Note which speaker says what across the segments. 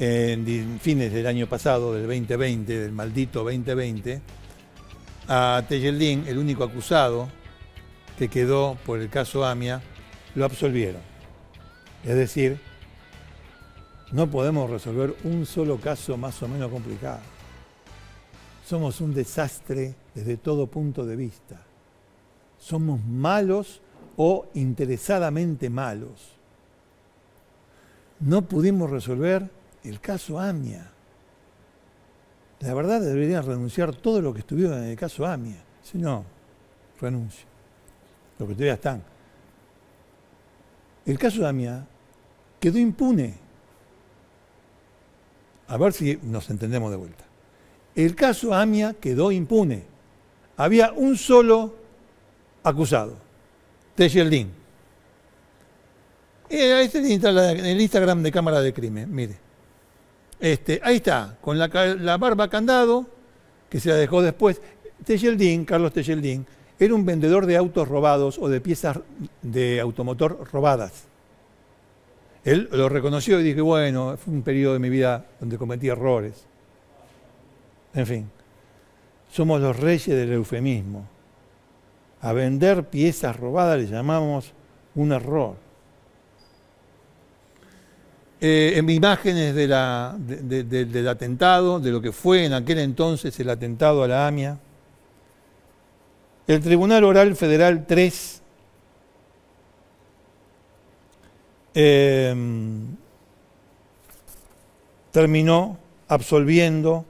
Speaker 1: en fines del año pasado, del 2020, del maldito 2020, a Tejeldín, el único acusado que quedó por el caso Amia, lo absolvieron. Es decir, no podemos resolver un solo caso más o menos complicado. Somos un desastre desde todo punto de vista. Somos malos o interesadamente malos. No pudimos resolver el caso AMIA. La verdad deberían renunciar todo lo que estuvieron en el caso AMIA. Si no, renuncio. Lo que todavía están. El caso AMIA quedó impune. A ver si nos entendemos de vuelta. El caso AMIA quedó impune. Había un solo acusado, Tejeldín. Eh, ahí está en el Instagram de Cámara de Crimen, mire. Este, ahí está, con la, barba candado, que se la dejó después. Tejeldín, Carlos Tejeldín, era un vendedor de autos robados o de piezas de automotor robadas. Él lo reconoció y dije, bueno, fue un periodo de mi vida donde cometí errores. En fin, somos los reyes del eufemismo. A vender piezas robadas le llamamos un error. Eh, en imágenes del atentado, de lo que fue en aquel entonces el atentado a la AMIA. El Tribunal Oral Federal 3 em, terminó absolviendo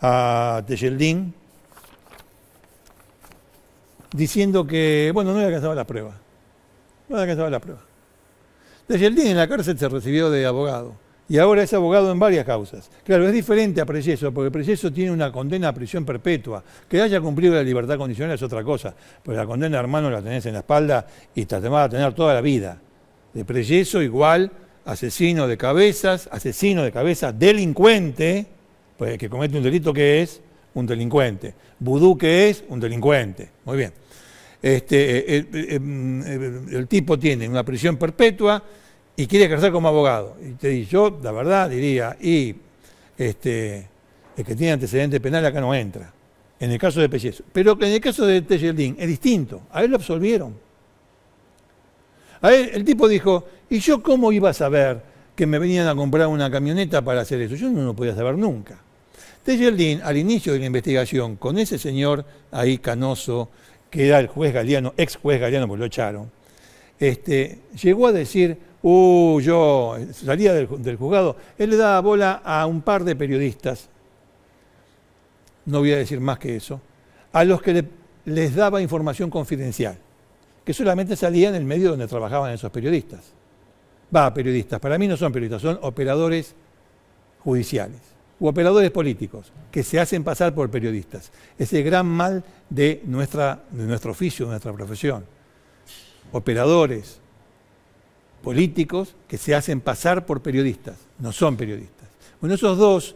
Speaker 1: a Teyeldín, diciendo que, bueno, no había alcanzado la prueba. No había alcanzado la prueba el día en la cárcel se recibió de abogado y ahora es abogado en varias causas. Claro, es diferente a Preyeso, porque Preyeso tiene una condena a prisión perpetua. Que haya cumplido la libertad condicional es otra cosa, pero la condena, hermano, la tenés en la espalda y te vas a tener toda la vida. De preyeso igual, asesino de cabezas, asesino de cabezas, delincuente, pues que comete un delito que es un delincuente. Vudú que es un delincuente. Muy bien. Este, eh, eh, eh, em, el, tipo tiene una prisión perpetua y quiere ejercer como abogado. Y te, yo, la verdad, diría, y este, el que tiene antecedentes penales acá no entra, en el caso de Pellezo. Pero en el caso de Tejeldín es distinto, a él lo absolvieron. A el tipo dijo, ¿y yo cómo iba a saber que me venían a comprar una camioneta para hacer eso? Yo no lo podía saber nunca. Tejeldín, al inicio de la investigación, con ese señor ahí canoso, que era el juez Galeano, ex juez Galeano, pues lo echaron, este, llegó a decir, uh, yo salía del, juzgado, él le daba bola a un par de periodistas, no voy a decir más que eso, a los que les daba información confidencial, que solamente salía en el medio donde trabajaban esos periodistas. Va, periodistas, para mí no son periodistas, son operadores judiciales operadores políticos que se hacen pasar por periodistas. Es el gran mal de, nuestra, nuestro oficio, de nuestra profesión. Operadores políticos que se hacen pasar por periodistas, no son periodistas. Bueno, esos dos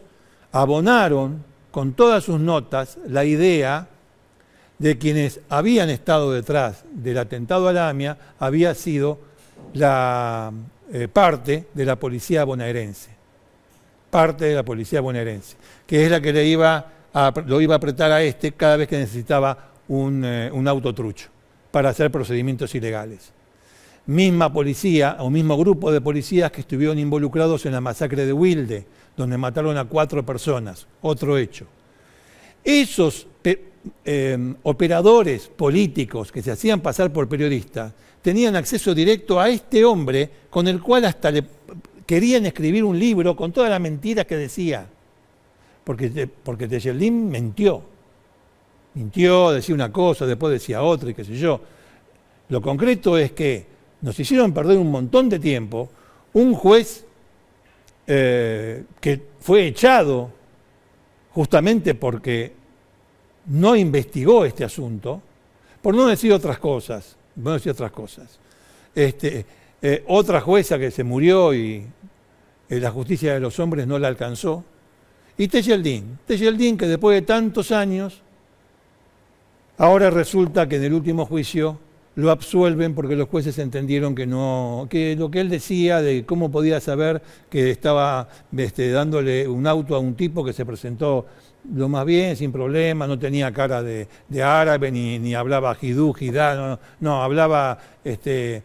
Speaker 1: abonaron con todas sus notas la idea de quienes habían estado detrás del atentado a la AMIA había sido la eh, parte de la policía bonaerense parte de la policía bonaerense, que es la que le iba lo iba a apretar a este cada vez que necesitaba eh, un, autotrucho para hacer procedimientos ilegales. Misma policía o mismo grupo de policías que estuvieron involucrados en la masacre de Wilde, donde mataron a cuatro personas, otro hecho. Esos eh, operadores políticos que se hacían pasar por periodistas tenían acceso directo a este hombre con el cual hasta le querían escribir un libro con toda la mentira que decía, porque, porque Tejeldín mintió. Mintió, decía una cosa, después decía otra y qué sé yo. Lo concreto es que nos hicieron perder un montón de tiempo. Un juez eh, que fue echado justamente porque no investigó este asunto, por no decir otras cosas, no decir otras cosas. Este, eh, otra jueza que se murió y eh, la justicia de los hombres no la alcanzó. Y Teyeldín, Teyeldin, que después de tantos años, ahora resulta que en el último juicio lo absuelven porque los jueces entendieron que no, que lo que él decía de cómo podía saber que estaba este, dándole un auto a un tipo que se presentó lo más bien, sin problema, no tenía cara de, árabe, ni, ni hablaba jidú, jidá, no, no, hablaba este,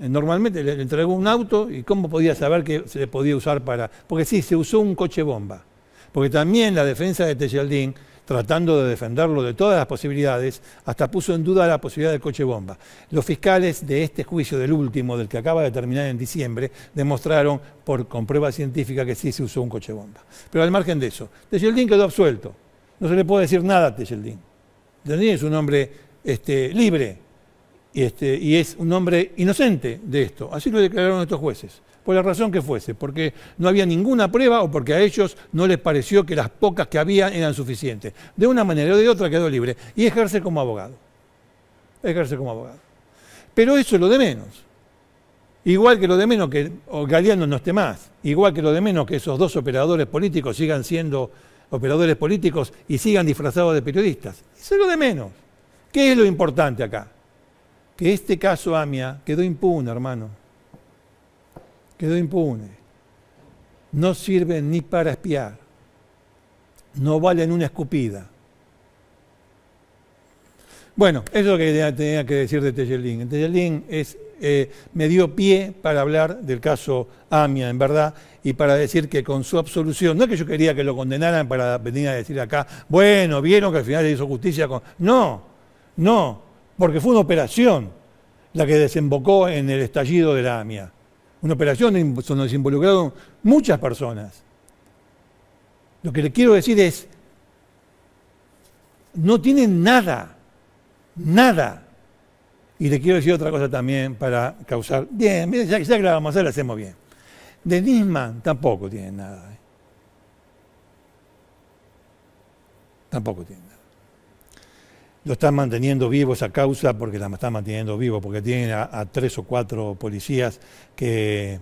Speaker 1: eh, normalmente le entregó un auto y cómo podía saber que se le podía usar para... Porque sí, se usó un coche bomba. Porque también la defensa de Tejeldín, tratando de defenderlo de todas las posibilidades, hasta puso en duda la posibilidad del coche bomba. Los fiscales de este juicio, del último, del que acaba de terminar en diciembre, demostraron por, con prueba científica que sí se usó un coche bomba. Pero al margen de eso, Tejeldín quedó absuelto. No se le puede decir nada a Tejeldín. Tejeldín es un hombre este, libre, este, y, es un hombre inocente de esto. Así lo declararon estos jueces, por la razón que fuese, porque no había ninguna prueba o porque a ellos no les pareció que las pocas que había eran suficientes. De una manera o de otra quedó libre y ejerce como abogado. Ejerce como abogado. Pero eso es lo de menos. Igual que lo de menos que o Galeano no esté más, igual que lo de menos que esos dos operadores políticos sigan siendo operadores políticos y sigan disfrazados de periodistas. Eso es lo de menos. ¿Qué es lo importante acá? que este caso, Amia, quedó impune, hermano. Quedó impune. No sirve ni para espiar. No valen una escupida. Bueno, eso es lo que tenía que decir de Tellelín. Tellelín es, eh, me dio pie para hablar del caso Amia, en verdad, y para decir que con su absolución, no es que yo quería que lo condenaran para venir a decir acá, bueno, vieron que al final se hizo justicia con... No, no, porque fue una operación la que desembocó en el estallido de la AMIA. Una operación donde se involucraron muchas personas. Lo que le quiero decir es, no tienen nada, nada. Y le quiero decir otra cosa también para causar... Bien, ya, ya que la vamos a hacer, la hacemos bien. De Nisman tampoco tiene nada. ¿eh? Tampoco tienen nada lo están manteniendo vivo esa causa porque la están manteniendo vivo, porque tienen a, tres o cuatro policías que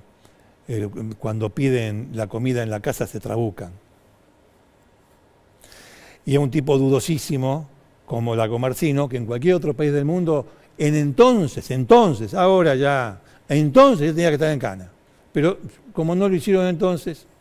Speaker 1: eh, cuando piden la comida en la casa se trabucan. Y es un tipo dudosísimo como comarcino que en cualquier otro país del mundo, en entonces, entonces, ahora ya, entonces tenía que estar en cana. Pero como no lo hicieron entonces,